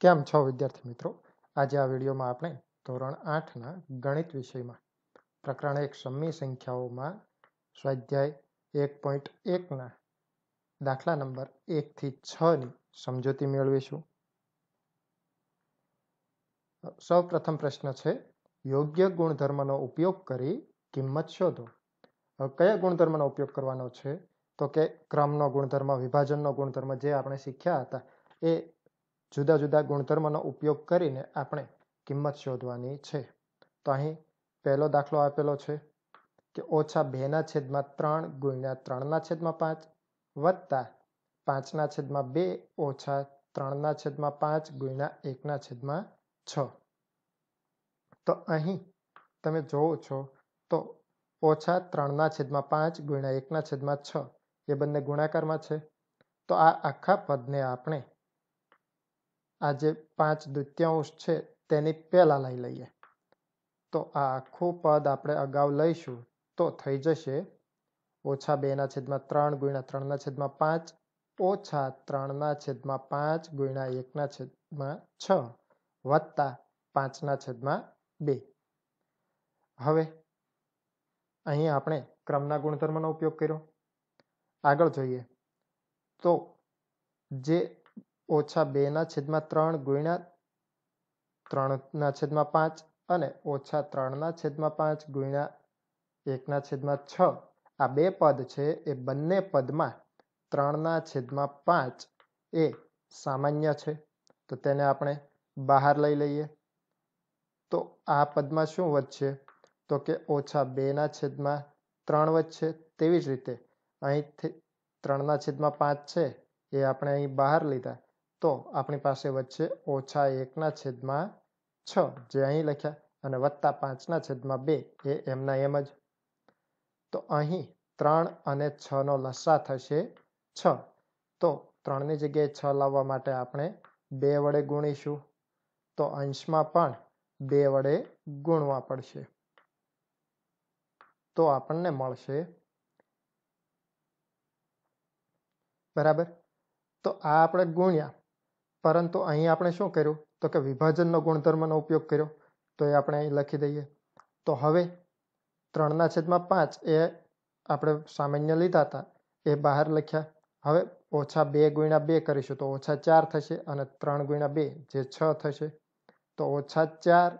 કેમ છો વિદ્યાર્થી મિત્રો આજે આ વિડીયોમાં આપણે ધોરણ આઠના ગણિત વિષયમાં પ્રકરણ એક સમય સંખ્યાઓમાં સ્વાધ્યાય એક પોઈન્ટ એકના દાખલા નંબર એકથી છની સમજૂતી મેળવીશું સૌ પ્રથમ પ્રશ્ન છે યોગ્ય ગુણધર્મનો ઉપયોગ કરી કિંમત શોધો કયા ગુણધર્મનો ઉપયોગ કરવાનો છે તો કે ક્રમનો ગુણધર્મ વિભાજનનો ગુણધર્મ જે આપણે શીખ્યા હતા એ જુદા જુદા ગુણધર્મોનો ઉપયોગ કરીને આપણે કિંમત શોધવાની છે તો અહીં પહેલો દાખલો આપેલો છે કે ઓછા બેના છેદમાં ત્રણ ગુણ્યા ત્રણના છેદમાં પાંચ વત્તા પાંચના છેદમાં બે ઓછા ત્રણના છેદમાં પાંચ ગુણ્યા એકના છેદમાં છ તો અહીં તમે જોવો છો તો ઓછા ત્રણના છેદમાં પાંચ ગુણ્યા એકના છેદમાં છ એ બંને ગુણાકારમાં છે તો આ આખા પદને આપણે આ જે પાંચ દૂત્યાંશ છે તેની પહેલાં લઈ લઈએ તો આ આખું પદ આપણે અગાઉ લઈશું તો થઈ જશે ઓછા બેના છેદમાં ત્રણ ગુણ્યા ત્રણના છેદમાં પાંચ ઓછા ત્રણના છેદમાં પાંચ ગુણ્યા એકના છેદમાં છ વત્તા પાંચના છેદમાં બે હવે અહીં આપણે ક્રમના ગુણધર્મનો ઉપયોગ કર્યો આગળ જોઈએ તો જે ઓછા બેના છેદમાં ત્રણ ગુણ્યા ત્રણના છેદમાં પાંચ અને ઓછા ત્રણના છેદમાં પાંચ ગુણ્યા એકના છેદમાં છ આ બે પદ છે એ બંને પદમાં ત્રણના છેદમાં પાંચ એ સામાન્ય છે તો તેને આપણે બહાર લઈ લઈએ તો આ પદમાં શું વધશે તો કે ઓછા બેના છેદમાં ત્રણ વધશે તેવી જ રીતે અહીંથી ત્રણના છેદમાં પાંચ છે એ આપણે અહીં બહાર લીધા તો આપણી પાસે વચ્ચે ઓછા એકના છેદમાં છ જે અહીં લખ્યા અને વત્તા પાંચના છેદમાં બે એ એમના એમ જ તો અહીં ત્રણ અને છનો લસા થશે છ તો ત્રણની જગ્યાએ છ લાવવા માટે આપણે બે વડે ગુણીશું તો અંશમાં પણ બે વડે ગુણવા પડશે તો આપણને મળશે બરાબર તો આ આપણે ગુણ્યા પરંતુ અહીં આપણે શું કર્યું તો કે વિભાજનનો ગુણધર્મનો ઉપયોગ કર્યો તો એ આપણે અહીં લખી દઈએ તો હવે ત્રણના છેદમાં પાંચ એ આપણે સામાન્ય લીધા હતા એ બહાર લખ્યા હવે ઓછા બે ગુણ્યા બે કરીશું તો ઓછા ચાર થશે અને ત્રણ ગુણ્યા બે જે છ થશે તો ઓછા ચાર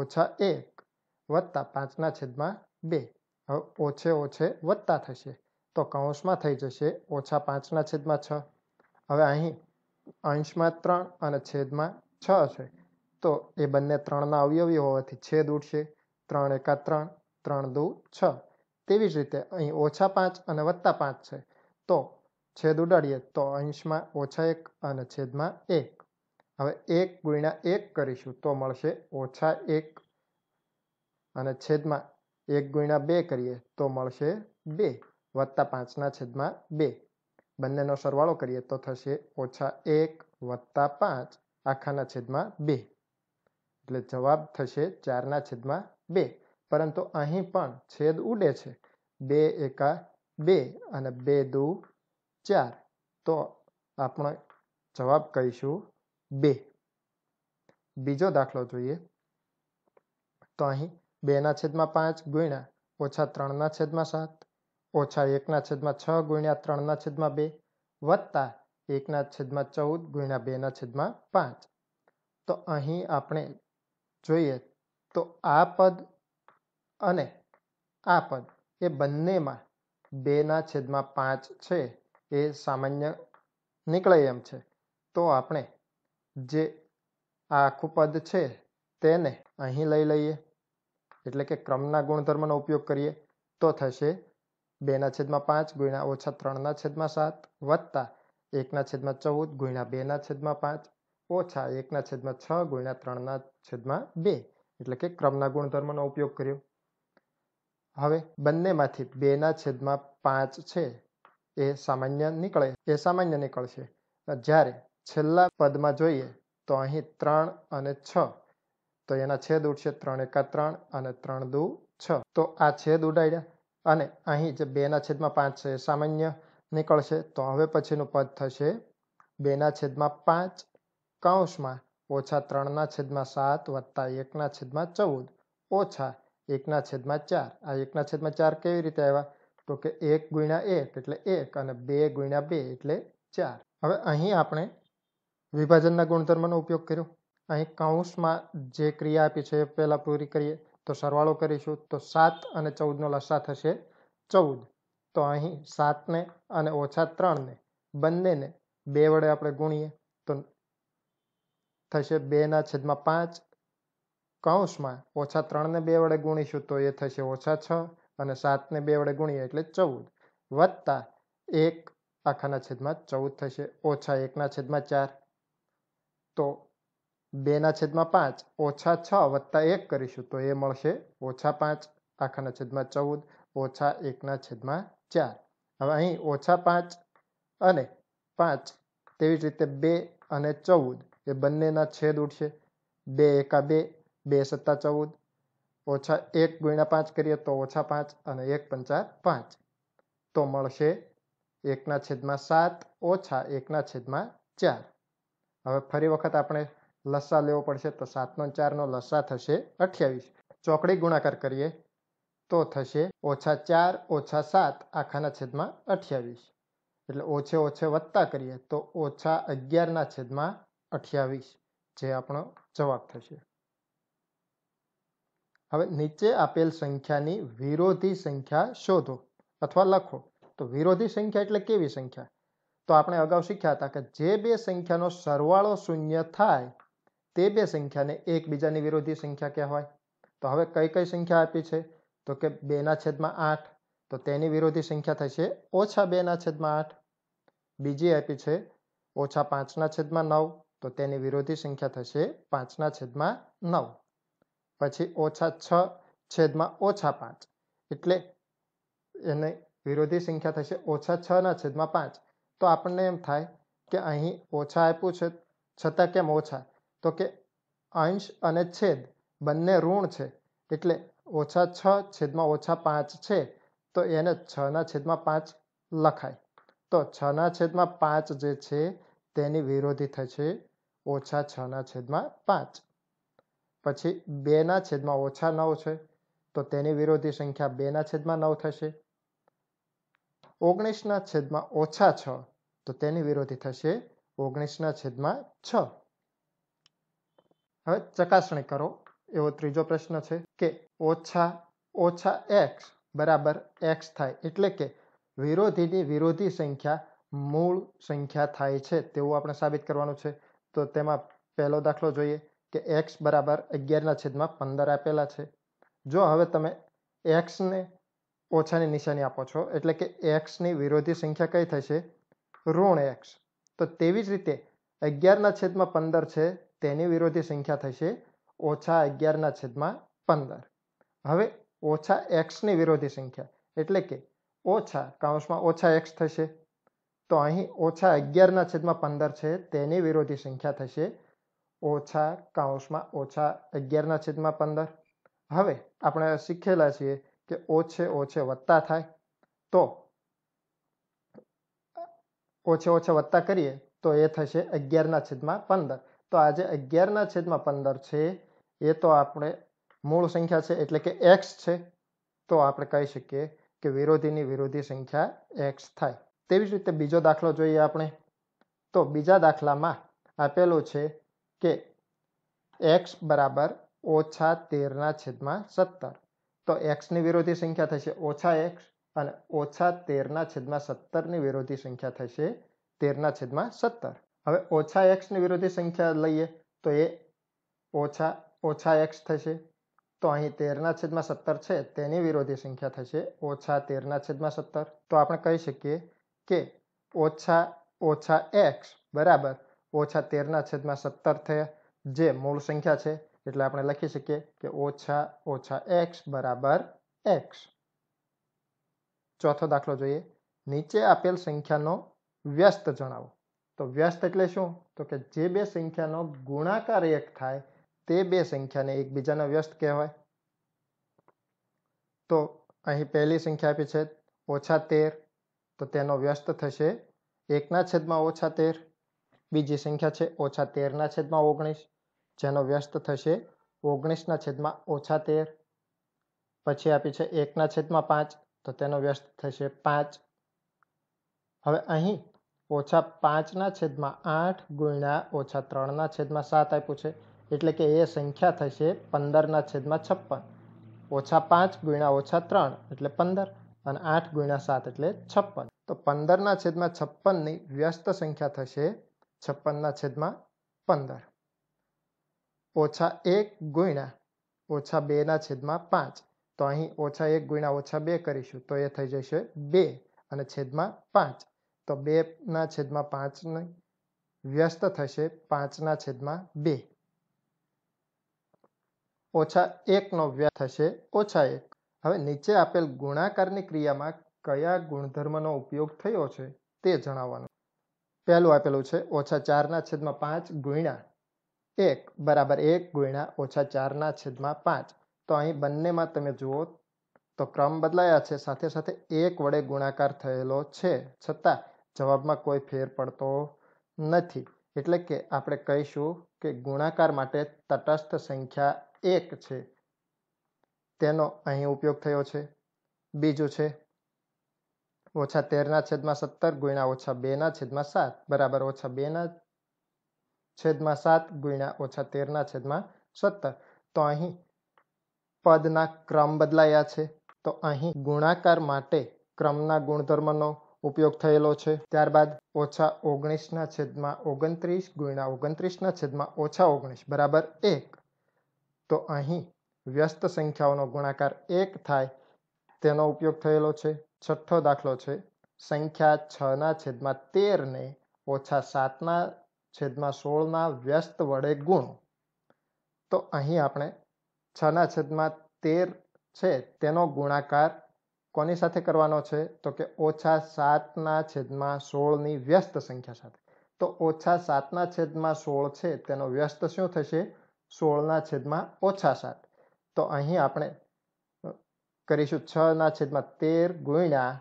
ઓછા એક વત્તા પાંચના છેદમાં બે હવે ઓછે ઓછે વત્તા થશે તો કૌંસમાં થઈ જશે ઓછા પાંચના છેદમાં છ હવે અહીં અંશમાં ત્રણ અને છેદમાં છ છે તો એ બંને ત્રણના અવયવી હોવાથી છેદ ઉઠશે ત્રણ એકા ત્રણ ત્રણ દુ છ તેવી જ રીતે અહીં ઓછા પાંચ અને વત્તા પાંચ છે તો છેદ ઉડાડીએ તો અંશમાં ઓછા એક અને છેદમાં એક હવે એક ગુણ્યા એક કરીશું તો મળશે ઓછા એક અને છેદમાં એક ગુણ્યા બે કરીએ તો મળશે બે વત્તા પાંચના છેદમાં બે બંનેનો સરવાળો કરીએ તો થશે ઓછા એક વત્તા પાંચ આખાના છેદમાં બે એટલે જવાબ થશે ચારના છેદમાં બે પરંતુ અહીં પણ છેદ ઉડે છે બે એકા બે અને બે દુ ચાર તો આપણે જવાબ કહીશું બે બીજો દાખલો જોઈએ તો અહીં બેના છેદમાં પાંચ ગુણ્યા ઓછા ત્રણના છેદમાં સાત ઓછા એકના છેદમાં છ ગુણ્યા ત્રણના છેદમાં બે વત્તા એકના છેદમાં ચૌદ ગુણ્યા બેના છેદમાં પાંચ તો અહીં આપણે જોઈએ તો આ પદ અને આ પદ એ બંનેમાં બેના છેદમાં પાંચ છે એ સામાન્ય નીકળે એમ છે તો આપણે જે આખું પદ છે તેને અહીં લઈ લઈએ એટલે કે ક્રમના ગુણધર્મનો ઉપયોગ કરીએ તો થશે બેના છેદમાં પાંચ ગુણ્યા ઓછા ત્રણના છેદમાં સાત વત્તા એકના છેદમાં ચૌદ ગુણ્યા બેના છેદમાં પાંચ ઓછા એકના છેદમાં છ ગુણ્યા ત્રણના છેદમાં બે એટલે કે ક્રમના ગુણધર્મનો ઉપયોગ કર્યો હવે બંનેમાંથી બેના છેદમાં પાંચ છે એ સામાન્ય નીકળે એ સામાન્ય નીકળશે જ્યારે છેલ્લા પદમાં જોઈએ તો અહીં ત્રણ અને છ તો એના છેદ ઉઠશે ત્રણ એકા ત્રણ અને ત્રણ દુ છ તો આ છેદ ઉડાડ્યા અને અહીં જે બેના છેદમાં પાંચ છે સામાન્ય નીકળશે તો હવે પછીનું પદ થશે બેના છેદમાં પાંચ કૌંસમાં ઓછા ત્રણના છેદમાં સાત વત્તા એકના છેદમાં ચૌદ ઓછા એકના છેદમાં ચાર આ એકના છેદમાં ચાર કેવી રીતે આવ્યા તો કે એક ગુણ્યા એક એટલે એક અને બે ગુણ્યા બે એટલે ચાર હવે અહીં આપણે વિભાજનના ગુણધર્મનો ઉપયોગ કર્યો અહીં કૌંસમાં જે ક્રિયા આપી છે એ પહેલાં પૂરી કરીએ તો સરવાળો કરીશું તો સાત અને ચૌદનો લસા થશે ચૌદ તો અહીં સાતને અને ઓછા ત્રણને બંનેને બે વડે આપણે ગુણીએ તો થશે બેના છેદમાં પાંચ કૌંસમાં ઓછા ત્રણને બે વડે ગુણીશું તો એ થશે ઓછા છ અને સાતને બે વડે ગુણીએ એટલે ચૌદ વત્તા એક આખાના છેદમાં ચૌદ થશે ઓછા એકના છેદમાં ચાર તો બેના છેદમાં પાંચ ઓછા છ વત્તા એક કરીશું તો એ મળશે ઓછા પાંચ આખાના છેદમાં ચૌદ ઓછા એકના છેદમાં ચાર હવે અહીં ઓછા પાંચ અને પાંચ તેવી જ રીતે બે અને ચૌદ એ બંનેના છેદ ઉઠશે બે એકા બે બે સત્તા ચૌદ ઓછા એક ગુણ્યા પાંચ કરીએ તો ઓછા પાંચ અને એક પંચા પાંચ તો મળશે એકના છેદમાં સાત ઓછા એકના છેદમાં ચાર હવે ફરી વખત આપણે લસા લેવો પડશે તો સાતનો ચારનો લસા થશે અઠ્યાવીસ ચોકડી ગુણાકાર કરીએ તો થશે ઓછા ચાર ઓછા સાત આખાના છેદમાં અઠ્યાવીસ એટલે ઓછે ઓછે વત્તા કરીએ તો ઓછા અગિયારના છેદમાં અઠ્યાવીસ જે આપણો જવાબ થશે હવે નીચે આપેલ સંખ્યાની વિરોધી સંખ્યા શોધો અથવા લખો તો વિરોધી સંખ્યા એટલે કેવી સંખ્યા તો આપણે અગાઉ શીખ્યા હતા કે જે બે સંખ્યાનો સરવાળો શૂન્ય થાય તે બે સંખ્યાને એકબીજાની વિરોધી સંખ્યા કહેવાય તો હવે કઈ કઈ સંખ્યા આપી છે તો કે બેના છેદમાં આઠ તો તેની વિરોધી સંખ્યા થશે ઓછા બેના છેદમાં આઠ બીજી આપી છે ઓછા પાંચના છેદમાં નવ તો તેની વિરોધી સંખ્યા થશે પાંચના છેદમાં નવ પછી ઓછા છ છેદમાં ઓછા પાંચ એટલે એને વિરોધી સંખ્યા થશે ઓછા છના છેદમાં પાંચ તો આપણને એમ થાય કે અહીં ઓછા આપ્યું છે છતાં કેમ ઓછા તો કે અંશ અને છેદ બંને ઋણ છે એટલે ઓછા છ છેદમાં ઓછા પાંચ છે તો એને છના છેદમાં પાંચ લખાય તો છના છેદમાં પાંચ જે છે તેની વિરોધી થશે ઓછા છના છેદમાં પાંચ પછી બેના છેદમાં ઓછા નવ છે તો તેની વિરોધી સંખ્યા બેના છેદમાં નવ થશે ઓગણીસના છેદમાં ઓછા છ તો તેની વિરોધી થશે ઓગણીસના છેદમાં છ હવે ચકાસણી કરો એવો ત્રીજો પ્રશ્ન છે કે ઓછા ઓછા એક્સ બરાબર એક્સ થાય એટલે કે વિરોધીની વિરોધી સંખ્યા મૂળ સંખ્યા થાય છે તેવું આપણે સાબિત કરવાનું છે તો તેમાં પહેલો દાખલો જોઈએ કે એક્સ બરાબર અગિયારના છેદમાં પંદર આપેલા છે જો હવે તમે એક્સને ઓછાની નિશાની આપો છો એટલે કે એક્સની વિરોધી સંખ્યા કઈ થશે ઋણ એક્સ તો તેવી જ રીતે અગિયારના છેદમાં પંદર છે તેની વિરોધી સંખ્યા થશે ઓછા અગિયારના છેદમાં પંદર હવે ઓછા એક્સની વિરોધી સંખ્યા એટલે કે ઓછા કાઉન્સમાં ઓછા એક્સ થશે તો અહીં ઓછા અગિયારના છેદમાં પંદર છે તેની વિરોધી સંખ્યા થશે ઓછા કાઉન્સમાં ઓછા અગિયારના છેદમાં પંદર હવે આપણે શીખેલા છીએ કે ઓછે ઓછે વત્તા થાય તો ઓછે ઓછે વત્તા કરીએ તો એ થશે અગિયારના છેદમાં પંદર તો આજે અગિયારના છેદમાં પંદર છે એ તો આપણે મૂળ સંખ્યા છે એટલે કે એક્સ છે તો આપણે કહી શકીએ કે વિરોધીની વિરોધી સંખ્યા એક્સ થાય તેવી જ રીતે બીજો દાખલો જોઈએ આપણે તો બીજા દાખલામાં આપેલું છે કે એક્સ બરાબર ઓછા તેરના છેદમાં સત્તર તો એક્સની વિરોધી સંખ્યા થશે ઓછા એક્સ અને ઓછા તેરના છેદમાં સત્તરની વિરોધી સંખ્યા થશે તેરના છેદમાં સત્તર હવે ઓછા એક્સની વિરોધી સંખ્યા લઈએ તો એ ઓછા ઓછા એક્સ થશે તો અહીં તેરના છેદમાં સત્તર છે તેની વિરોધી સંખ્યા થશે ઓછા તેરના છેદમાં સત્તર તો આપણે કહી શકીએ કે ઓછા ઓછા એક્સ બરાબર ઓછા તેરના છેદમાં સત્તર થયા જે મૂળ સંખ્યા છે એટલે આપણે લખી શકીએ કે ઓછા ઓછા એક્સ બરાબર એક્સ ચોથો દાખલો જોઈએ નીચે આપેલ સંખ્યાનો વ્યસ્ત જણાવો તો વ્યસ્ત એટલે શું તો કે જે બે સંખ્યાનો ગુણાકાર એક થાય તે બે સંખ્યાને એકબીજાના વ્યસ્ત કહેવાય તો અહીં પહેલી સંખ્યા આપી છે ઓછા તેર તો તેનો વ્યસ્ત થશે એકના છેદમાં ઓછા તેર બીજી સંખ્યા છે ઓછા તેરના છેદમાં ઓગણીસ જેનો વ્યસ્ત થશે ઓગણીસના છેદમાં ઓછા તેર પછી આપી છે એકના છેદમાં પાંચ તો તેનો વ્યસ્ત થશે પાંચ હવે અહીં ઓછા પાંચના છેદમાં આઠ ગુણ્યા ઓછા ત્રણના છેદમાં સાત આપ્યું છે એટલે કે એ સંખ્યા થશે પંદરના છેદમાં છપ્પન ઓછા પાંચ ગુણ્યા ઓછા ત્રણ એટલે પંદર અને આઠ ગુણ્યા સાત એટલે છપ્પન તો પંદરના છેદમાં છપ્પનની વ્યસ્ત સંખ્યા થશે છપ્પનના છેદમાં પંદર ઓછા એક ગુણ્યા ઓછા બેના છેદમાં પાંચ તો અહીં ઓછા એક ગુણ્યા ઓછા બે કરીશું તો એ થઈ જશે બે અને છેદમાં પાંચ તો બેના છેદમાં પાંચને વ્યસ્ત થશે પાંચના છેદમાં બે ઓછા એકનો વ્યસ્ત થશે ઓછા એક હવે નીચે આપેલ ગુણાકારની ક્રિયામાં કયા ગુણધર્મનો ઉપયોગ થયો છે તે જણાવવાનું પહેલું આપેલું છે ઓછા ચારના છેદમાં પાંચ ગુણ્યા એક બરાબર એક ગુણ્યા ઓછા ચારના છેદમાં પાંચ તો અહીં બંનેમાં તમે જુઓ તો ક્રમ બદલાયા છે સાથે સાથે એક વડે ગુણાકાર થયેલો છે છતાં જવાબમાં કોઈ ફેર પડતો નથી એટલે કે આપણે કહીશું કે ગુણાકાર માટે તટસ્થ સંખ્યા એક છે તેનો અહીં ઉપયોગ થયો છે બીજું છે ઓછા તેરના છેદમાં સત્તર ગુણ્યા ઓછા બેના છેદમાં સાત બરાબર ઓછા બેના છેદમાં સાત ગુણ્યા ઓછા તેરના છેદમાં સત્તર તો અહીં પદના ક્રમ બદલાયા છે તો અહીં ગુણાકાર માટે ક્રમના ગુણધર્મનો ઉપયોગ થયેલો છે ત્યારબાદ ઓછા ઓગણીસના છેદમાં ઓગણત્રીસ ગુણ્યા ઓગણત્રીસના છેદમાં ઓછા ઓગણીસ બરાબર એક તો અહીં વ્યસ્ત સંખ્યાઓનો ગુણાકાર એક થાય તેનો ઉપયોગ થયેલો છે છઠ્ઠો દાખલો છે સંખ્યા છના છેદમાં તેરને ઓછા સાતના છેદમાં સોળના વ્યસ્ત વડે ગુણો તો અહીં આપણે છના છેદમાં તેર છે તેનો ગુણાકાર કોની સાથે કરવાનો છે તો કે ઓછા સાતના છેદમાં સોળની વ્યસ્ત સંખ્યા સાથે તો ઓછા સાતના છેદમાં સોળ છે તેનો વ્યસ્ત શું થશે સોળના છેદમાં ઓછા સાત તો અહીં આપણે કરીશું છના છેદમાં તેર ગુણ્યા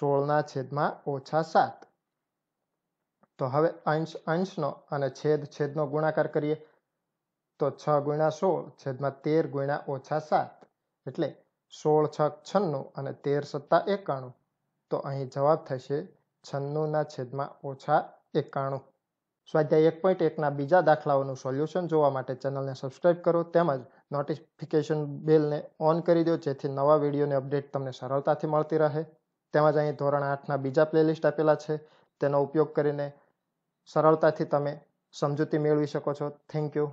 સોળના છેદમાં ઓછા સાત તો હવે અંશ અંશનો અને છેદ છેદનો ગુણાકાર કરીએ તો છ ગુણ્યા સોળ છેદમાં તેર ગુણ્યા ઓછા સાત એટલે સોળ છ છન્નું અને તેર સત્તા એકાણું તો અહીં જવાબ થશે છન્નુંના છેદમાં ઓછા એકાણું સ્વાધ્યાય એક પોઈન્ટ એકના બીજા દાખલાઓનું સોલ્યુશન જોવા માટે ચેનલને સબસ્ક્રાઇબ કરો તેમજ નોટિફિકેશન બેલને ઓન કરી દો જેથી નવા વિડીયોની અપડેટ તમને સરળતાથી મળતી રહે તેમજ અહીં ધોરણ આઠના બીજા પ્લેલિસ્ટ આપેલા છે તેનો ઉપયોગ કરીને સરળતાથી તમે સમજૂતી મેળવી શકો છો થેન્ક યુ